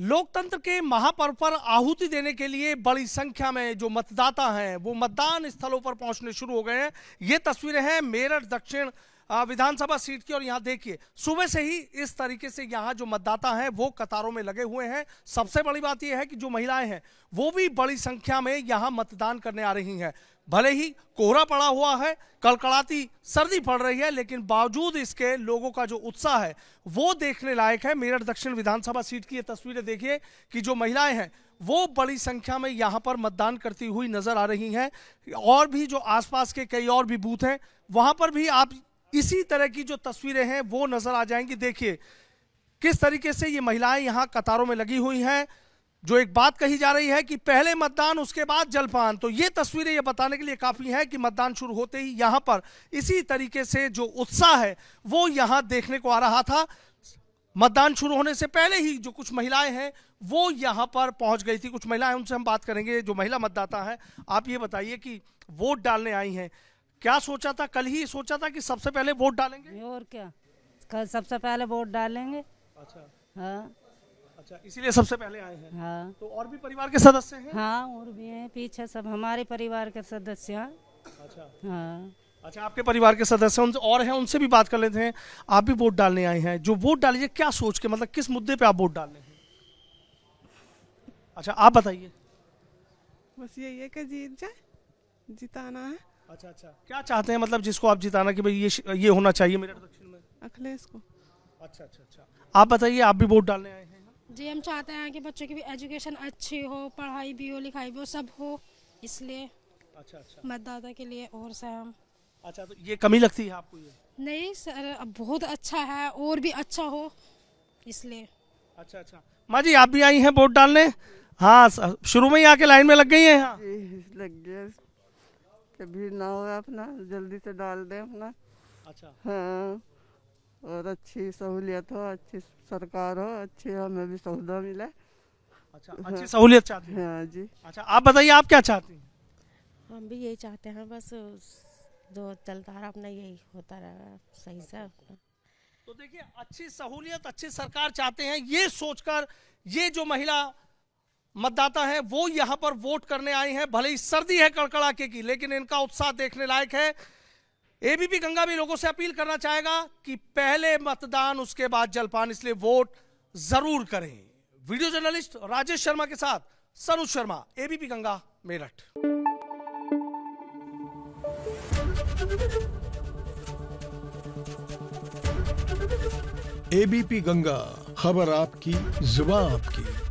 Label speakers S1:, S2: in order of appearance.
S1: लोकतंत्र के महापर्व पर आहुति देने के लिए बड़ी संख्या में जो मतदाता हैं वो मतदान स्थलों पर पहुंचने शुरू हो गए हैं ये तस्वीरें हैं मेरठ दक्षिण विधानसभा सीट की और यहाँ देखिए सुबह से ही इस तरीके से यहाँ जो मतदाता हैं वो कतारों में लगे हुए हैं सबसे बड़ी बात यह है कि जो महिलाएं हैं वो भी बड़ी संख्या में यहाँ मतदान करने आ रही हैं भले ही कोहरा पड़ा हुआ है कड़कड़ाती सर्दी पड़ रही है लेकिन बावजूद इसके लोगों का जो उत्साह है वो देखने लायक है मेरठ दक्षिण विधानसभा सीट की ये तस्वीरें देखिए कि जो महिलाएं हैं वो बड़ी संख्या में यहाँ पर मतदान करती हुई नजर आ रही हैं और भी जो आसपास के कई और भी बूथ हैं वहाँ पर भी आप इसी तरह की जो तस्वीरें हैं वो नज़र आ जाएंगी देखिए किस तरीके से ये महिलाएं यहां कतारों में लगी हुई हैं जो एक बात कही जा रही है कि पहले मतदान उसके बाद जलपान तो ये तस्वीरें ये बताने के लिए काफ़ी हैं कि मतदान शुरू होते ही यहां पर इसी तरीके से जो उत्साह है वो यहां देखने को आ रहा था मतदान शुरू होने से पहले ही जो कुछ महिलाएं हैं वो यहां पर पहुंच गई थी कुछ महिलाएं उनसे हम बात करेंगे जो महिला मतदाता है आप ये बताइए कि वोट डालने आई हैं क्या सोचा था कल ही सोचा था कि सबसे पहले वोट डालेंगे और क्या कल सबसे पहले वोट डालेंगे अच्छा हाँ अच्छा इसीलिए सबसे पहले आए हैं हाँ तो और भी परिवार के सदस्य हैं हाँ और भी हैं पीछे सब हमारे परिवार के सदस्य हैं अच्छा हाँ अच्छा आपके परिवार के सदस्य उनसे और हैं उनसे भी बात कर लेते हैं आप भी वोट डालने आए हैं जो वोट डालिए क्या सोच के मतलब किस मुद्दे पे आप वोट डालने हैं अच्छा आप बताइए बस यही है कि जीत जाए जिताना है अच्छा अच्छा क्या चाहते हैं मतलब जिसको आप जिताना कि भाई ये ये होना चाहिए मेरे अखिलेश को अच्छा अच्छा अच्छा आप बताइए आप भी वोट डालने आए हैं जी हम चाहते हैं कि बच्चों की भी एजुकेशन अच्छी हो पढ़ाई भी हो लिखाई भी हो सब हो इसलिए अच्छा अच्छा मतदाता के लिए और से हम अच्छा तो ये कमी लगती है आपको ये नहीं सर अब बहुत अच्छा है और भी अच्छा हो इसलिए अच्छा अच्छा माँ जी आप भी आई हैं वोट डालने हाँ शुरू में ही आके लाइन में लग गई हैं हाँ। लग गया कि भीड़ ना हो अपना जल्दी से डाल दे अपना अच्छा हाँ और अच्छी सहूलियत हो अच्छी सरकार हो अच्छी हमें भी सौदा मिले अच्छा अच्छी हाँ, सहूलियत चाहते हैं हाँ जी अच्छा आप बताइए आप क्या चाहते हैं हम भी यही चाहते हैं बस जो चलता रहा अपना यही होता रहा सही से अच्छा, अच्छा। तो देखिए अच्छी सहूलियत अच्छी सरकार चाहते हैं ये सोचकर ये जो महिला मतदाता हैं वो यहां पर वोट करने आए हैं भले ही सर्दी है कड़कड़ाके की लेकिन इनका उत्साह देखने लायक है एबीपी गंगा भी लोगों से अपील करना चाहेगा कि पहले मतदान उसके बाद जलपान इसलिए वोट जरूर करें वीडियो जर्नलिस्ट राजेश शर्मा के साथ सनु शर्मा एबीपी गंगा मेरठ एबीपी गंगा खबर आपकी जुबा आपकी